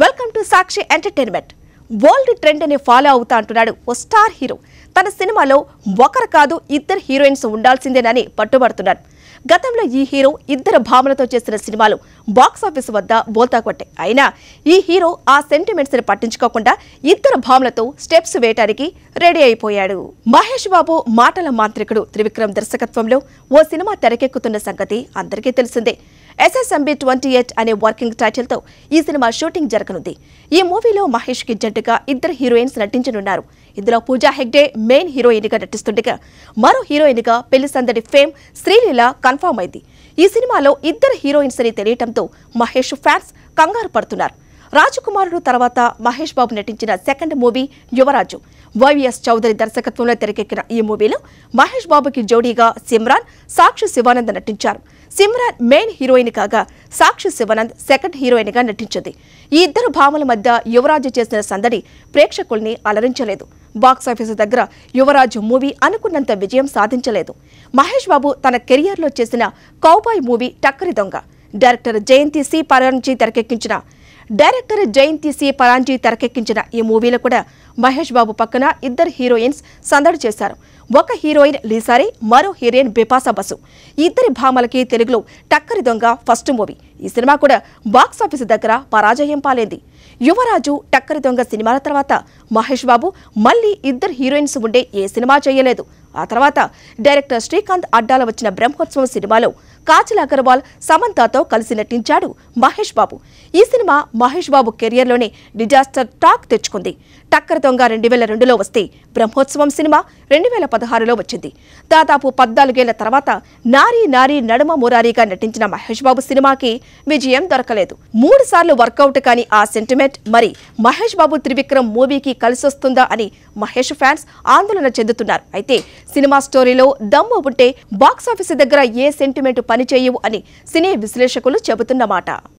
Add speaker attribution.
Speaker 1: welcome to Sakshi entertainment world trend ని follow అవుతా అంటున్నాడు ఓ స్టార్ హీరో తన సినిమాలో ఒకరు కాదు ఇద్దరు హీరోయిన్స్ ఉండాల్సిందేనని పట్టుబడుతున్నాడు గతంలో ఈ హీరో ఇద్దరు భామలతో చేసిన సినిమాలు బాక్సాఫీస్ వద్ద బోల్తా కొట్టాయి అయినా ఈ హీరో ఆ సెంటిమెంట్స్ ని పట్టించుకోకుండా ఇద్దరు భామలతో స్టెప్స్ వేయటానికి రెడీ అయిపోయాడు మహేష్ బాబు మాటల మాంత్రికుడు త్రివిక్రమ్ దర్శకత్వంలో ఓ సినిమా తెరకెక్కుతున్న సంగతి అందరికీ తెలిసిందే ఎస్ఎస్ఎంబి ట్వంటీ ఎయిట్ అనే వర్కింగ్ టైటిల్తో ఈ సినిమా షూటింగ్ జరగనుంది ఈ మూవీలో మహేష్ కి జంటగా ఇద్దరు హీరోయిన్స్ నటించనున్నారు ఇందులో పూజా హెగ్డే మెయిన్ హీరోయిన్ గా నటిస్తుండగా మరో హీరోయిన్ గా పెళ్లి సందడి ఫేమ్ శ్రీలీల కన్ఫామ్ అయింది ఈ సినిమాలో ఇద్దరు హీరోయిన్స్ అని తెలియటంతో మహేష్ ఫ్యాన్స్ కంగారు పడుతున్నారు రాజకుమారుడు తర్వాత మహేష్ బాబు నటించిన second movie Yuvaraju YVS Chowdary దర్శకత్వంలో తెరకెక్కిన ఈ మూవీలో మహేష్ బాబుకి జోడీగా సిమ్రాన్ సాక్షి శివానంద్ నటించారు సిమ్రాన్ మెయిన్ హీరోయిన్ కాగా సాక్షి శివానంద్ సెకండ్ హీరోయిన్ గా నటించింది ఈ ఇద్దరు భామల మధ్య యువరాజు చేసిన సందడి ప్రేక్షకుల్ని అలరించలేదు బాక్సాఫీసు దగ్గర యువరాజు మూవీ అనుకున్నంత విజయం సాధించలేదు మహేష్ బాబు తన కెరియర్లో చేసిన కౌబాయ్ మూవీ టక్కరి దొంగ డైరెక్టర్ జయంతి సి పరాణ్జీ తెరకెక్కించిన డైరెక్టర్ జయంతి సి పరాంజీ తెరకెక్కించిన ఈ మూవీలో కూడా మహేష్ బాబు పక్కన ఇద్దరు హీరోయిన్స్ సందడి చేశారు ఒక హీరోయిన్ లీసారి మరో హీరోయిన్ బిపాసా బసు ఇద్దరి భామలకి తెలుగులో టక్కరి దొంగ ఫస్ట్ మూవీ ఈ సినిమా కూడా బాక్సాఫీస్ దగ్గర పరాజయం పాలేంది యువరాజు టక్కరి దొంగ సినిమాల తర్వాత మహేష్ బాబు మళ్ళీ ఇద్దరు హీరోయిన్స్ ఉండే ఏ సినిమా చేయలేదు ఆ తర్వాత డైరెక్టర్ శ్రీకాంత్ అడ్డాల వచ్చిన బ్రహ్మోత్సవం సినిమాలో కాజల్ అగర్వాల్ సమంతతో కలిసి నటించాడు మహేష్ బాబు ఈ సినిమా మహేష్ బాబు కెరియర్లోనే డిజాస్టర్ టాక్ తెచ్చుకుంది టక్కర దొంగ రెండు వేల రెండులో వస్తే బ్రహ్మోత్సవం సినిమా రెండు వేల పదహారులో వచ్చింది దాదాపు పద్నాలుగేళ్ల తర్వాత నారీ నారీ నడుమ మురారీగా నటించిన మహేష్ బాబు సినిమాకి విజయం దొరకలేదు మూడు సార్లు వర్కౌట్ కాని ఆ సెంటిమెంట్ మరి మహేష్ బాబు త్రివిక్రమ్ మూవీకి కలిసొస్తుందా అని మహేష్ ఫ్యాన్స్ ఆందోళన చెందుతున్నారు అయితే సినిమా స్టోరీలో దమ్ము ఉంటే బాక్సాఫీసు దగ్గర ఏ సెంటిమెంట్ పనిచేయవు అని సినీ విశ్లేషకులు చెబుతున్నమాట